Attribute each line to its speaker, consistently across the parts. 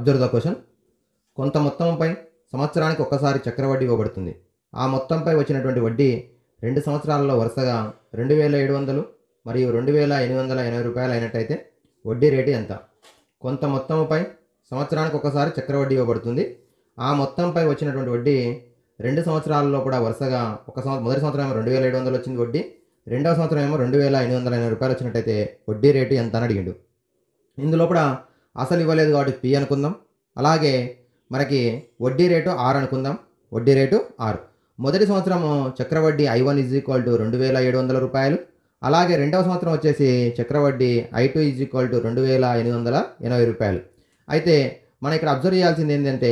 Speaker 1: observe the question కొంత మొత్తంపై సంవత్సరానికి ఒక్కసారి చక్రవడ్డీ ఇవ్వబడుతుంది ఆ మొత్తంపై వచ్చినటువంటి వడ్డీ రెండు సంవత్సరాలలో వరుసగా రెండు వేల ఏడు వందలు మరియు రెండు వేల ఎనిమిది వందల ఎనభై రూపాయలు అయినట్టయితే వడ్డీ రేటు ఎంత కొంత మొత్తంపై సంవత్సరానికి ఒకసారి చక్రవడ్డీ ఇవ్వబడుతుంది ఆ మొత్తంపై వచ్చినటువంటి వడ్డీ రెండు సంవత్సరాలలో కూడా వరుసగా ఒక సంవత్సరం మొదటి సంవత్సరం ఏమో రెండు వేల ఏడు వందలు వచ్చింది వడ్డీ రెండవ సంవత్సరం ఏమో రెండు వేల ఎనిమిది వందల ఎనభై రూపాయలు వచ్చినట్టయితే వడ్డీ రేటు ఎంత అని అడిగిండు ఇందులో కూడా అసలు ఇవ్వలేదు కాబట్టి పి అనుకుందాం అలాగే మనకి వడ్డీ రేటు ఆరు అనుకుందాం వడ్డీ రేటు ఆరు మొదటి సంవత్సరం చక్రవడ్డీ I one is equal to రెండు వేల ఏడు వందల రూపాయలు అలాగే రెండవ సంవత్సరం వచ్చేసి చక్రవడ్డీ I two is equal to రెండు వేల ఎనిమిది వందల ఎనభై రూపాయలు అయితే మనం ఇక్కడ అబ్జర్వ్ చేయాల్సింది ఏంటంటే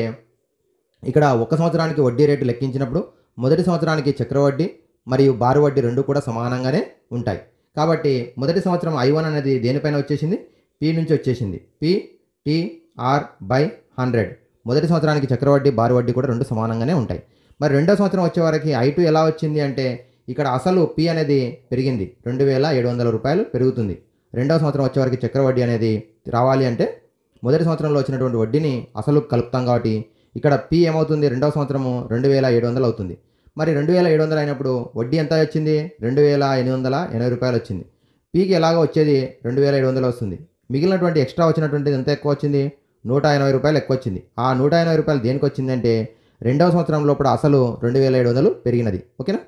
Speaker 1: ఇక్కడ ఒక సంవత్సరానికి వడ్డీ రేటు లెక్కించినప్పుడు మొదటి సంవత్సరానికి చక్రవడ్డీ మరియు బారు వడ్డీ రెండు కూడా సమానంగానే ఉంటాయి కాబట్టి మొదటి సంవత్సరం ఐ వన్ అనేది దేనిపైన వచ్చేసింది పి నుంచి వచ్చేసింది పి టి బై హండ్రెడ్ మొదటి సంవత్సరానికి చక్రవడ్డీ బారు వడ్డీ కూడా రెండు సమానంగానే ఉంటాయి మరి రెండో సంవత్సరం వచ్చేవారికి ఐ టూ ఎలా వచ్చింది అంటే ఇక్కడ అసలు పి అనేది పెరిగింది రెండు వేల ఏడు వందల రూపాయలు పెరుగుతుంది రెండవ సంవత్సరం వచ్చేవారికి చక్రవడ్డీ అనేది రావాలి అంటే మొదటి సంవత్సరంలో వచ్చినటువంటి వడ్డీని అసలు కలుపుతాం కాబట్టి ఇక్కడ పి ఏమవుతుంది రెండవ సంవత్సరము రెండు వేల ఏడు వందలు అవుతుంది మరి రెండు వేల ఏడు వందలు అయినప్పుడు వడ్డీ ఎంత వచ్చింది రెండు వేల ఎనిమిది వందల ఎనభై రూపాయలు వచ్చింది పీకి ఎలాగో వచ్చేది రెండు వేల ఏడు వందలు వస్తుంది మిగిలినటువంటి ఎక్స్ట్రా వచ్చినటువంటిది ఎంత ఎక్కువ వచ్చింది నూట ఎనభై రూపాయలు ఎక్కువ వచ్చింది ఆ నూట ఎనభై రూపాయలు దేనికి వచ్చిందంటే రెండవ సంవత్సరం లోపల అసలు రెండు వేల ఏడు వందలు పెరిగినది ఓకేనా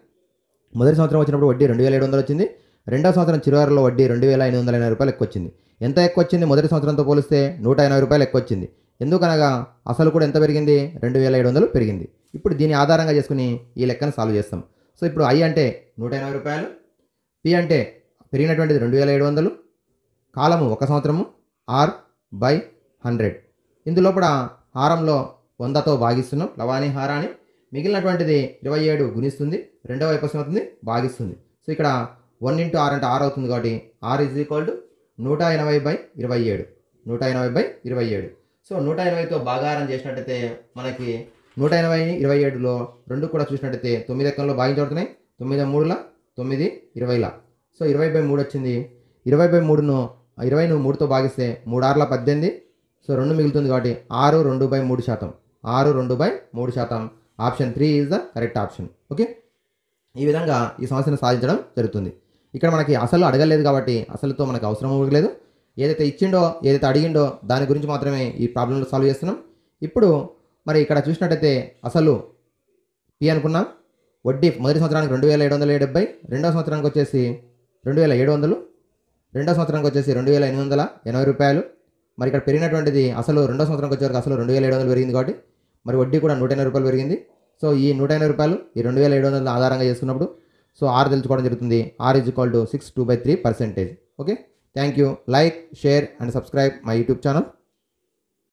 Speaker 1: మొదటి సంవత్సరం వచ్చినప్పుడు వడ్డీ రెండు వేల ఏడు వందలు వచ్చింది రెండవ సంవత్సరం చిరువారిలో వడ్డీ రెండు వేల ఐదు వందల ఎనభై రూపాయలు ఎక్కువ వచ్చింది ఎంత ఎక్కువ వచ్చింది మొదటి సంవత్సరంతో పోలిస్తే నూట ఎనభై రూపాయలు ఎక్కువ వచ్చింది ఎందుకనగా అసలు కూడా ఎంత పెరిగింది రెండు వేల ఏడు వందలు పెరిగింది ఇప్పుడు దీని ఆధారంగా చేసుకుని ఈ లెక్కను సాల్వ్ చేస్తాం సో ఇప్పుడు ఐ అంటే నూట ఎనభై రూపాయలు పి అంటే పెరిగినటువంటిది రెండు వేల ఏడు వందలు కాలము ఒక సంవత్సరము ఆర్ బై హండ్రెడ్ ఇందులో కూడా హారంలో వందతో భాగిస్తున్నాం లవాణి హారాన్ని మిగిలినటువంటిది ఇరవై ఏడు గుణిస్తుంది రెండవ వైపు అవుతుంది భాగిస్తుంది సో ఇక్కడ వన్ ఇంటూ ఆర్ అంటే ఆర్ అవుతుంది కాబట్టి ఆర్ ఈజ్ ఈక్వల్ టు నూట ఎనభై బై ఇరవై ఏడు నూట ఎనభై బై ఇరవై ఏడు సో నూట ఎనభైతో భాగారం చేసినట్టయితే మనకి నూట ఎనభై ఇరవై ఏడులో రెండు కూడా చూసినట్టయితే తొమ్మిది ఎక్కంలో భాగించబడుతున్నాయి తొమ్మిది మూడుల తొమ్మిది ఇరవైలా సో ఇరవై బై మూడు వచ్చింది ఇరవై బై మూడును ఇరవై నువ్వు మూడుతో భాగిస్తే మూడు ఆరుల పద్దెనిమిది సో రెండు మిగులుతుంది కాబట్టి ఆరు రెండు బై మూడు శాతం ఆరు రెండు బై మూడు శాతం option three is the correct option okay ఈ విధంగా ఈ సమస్యను సాధించడం జరుగుతుంది ఇక్కడ మనకి అసలు అడగలేదు కాబట్టి అసలుతో మనకు అవసరం లేదు ఏదైతే ఇచ్చిండో ఏదైతే అడిగిండో దాని గురించి మాత్రమే ఈ ప్రాబ్లంలో సాల్వ్ చేస్తున్నాం ఇప్పుడు మరి ఇక్కడ చూసినట్టయితే అసలు పి అనుకున్నాం వడ్డీ మొదటి సంవత్సరానికి రెండు వేల ఏడు వందల డెబ్బై రెండవ సంవత్సరానికి వచ్చేసి రెండు వేల ఏడు వందలు రెండో సంవత్సరానికి వచ్చేసి రెండు వేల ఎనిమిది వందల ఎనభై రూపాయలు మరి ఇక్కడ పెరిగినటువంటిది అసలు రెండో సంవత్సరంకి వచ్చేవరకు అసలు రెండు వేల ఏడు వందలు పెరిగింది కాబట్టి మరి వడ్డీ కూడా నూట ఎనభై రూపాయలు పెరిగింది సో ఈ నూట ఎనభై రూపాయలు ఈ రెండు వేల ఏడు వందల ఆధారంగా చేసుకున్నప్పుడు సో ఆర్ తెలుసుకోవడం జరుగుతుంది R is equal to six two by three percentage okay thank you like share and subscribe my YouTube channel